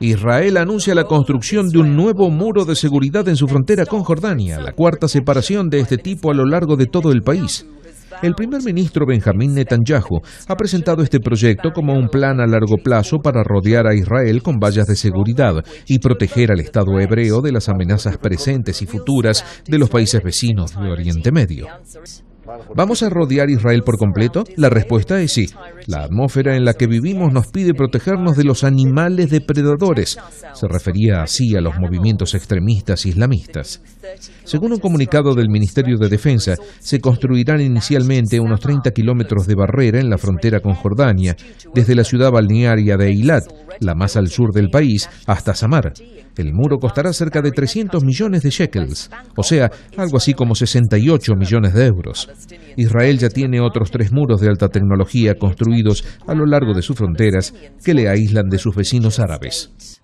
Israel anuncia la construcción de un nuevo muro de seguridad en su frontera con Jordania, la cuarta separación de este tipo a lo largo de todo el país. El primer ministro Benjamín Netanyahu ha presentado este proyecto como un plan a largo plazo para rodear a Israel con vallas de seguridad y proteger al Estado hebreo de las amenazas presentes y futuras de los países vecinos de Oriente Medio. ¿Vamos a rodear Israel por completo? La respuesta es sí. La atmósfera en la que vivimos nos pide protegernos de los animales depredadores. Se refería así a los movimientos extremistas islamistas. Según un comunicado del Ministerio de Defensa, se construirán inicialmente unos 30 kilómetros de barrera en la frontera con Jordania, desde la ciudad balnearia de Eilat, la más al sur del país, hasta Samar. El muro costará cerca de 300 millones de shekels, o sea, algo así como 68 millones de euros. Israel ya tiene otros tres muros de alta tecnología construidos a lo largo de sus fronteras que le aíslan de sus vecinos árabes.